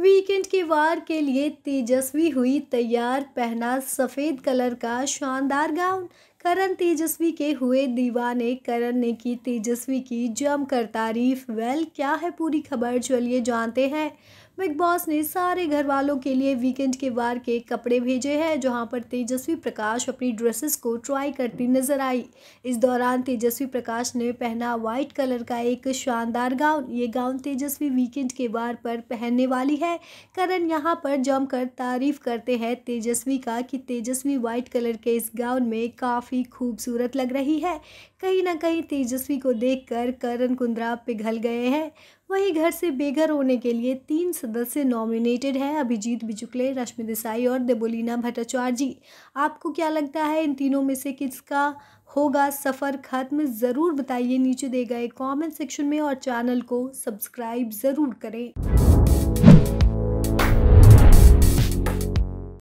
weekend के वार के लिए तेजस्वी हुई तैयार पहना सफ़ेद कलर का शानदार गाउन करण तेजस्वी के हुए दीवाने करण ने की तेजस्वी की जमकर तारीफ वेल क्या है पूरी खबर चलिए जानते हैं बिग बॉस ने सारे घर वालों के लिए वीकेंड के वार के कपड़े भेजे हैं जहां पर तेजस्वी प्रकाश अपनी ड्रेसेस को ट्राई करती नजर आई इस दौरान तेजस्वी प्रकाश ने पहना वाइट कलर का एक शानदार गाउन ये गाउन तेजस्वी वीकेंड के वार पर पहनने वाली है करण यहाँ पर जमकर तारीफ करते हैं तेजस्वी का कि तेजस्वी व्हाइट कलर के इस गाउन में काफ़ी खूबसूरत लग रही है कहीं ना कहीं तेजस्वी को कर करण कुंद्रा पिघल गए हैं वहीं घर से बेघर होने के लिए तीन सदस्य नॉमिनेटेड हैं अभिजीत बिजुकले रश्मि देसाई और देबोलिना भट्टाचार्य जी आपको क्या लगता है इन तीनों में से किसका होगा सफ़र खत्म ज़रूर बताइए नीचे दे गए कमेंट सेक्शन में और चैनल को सब्सक्राइब ज़रूर करें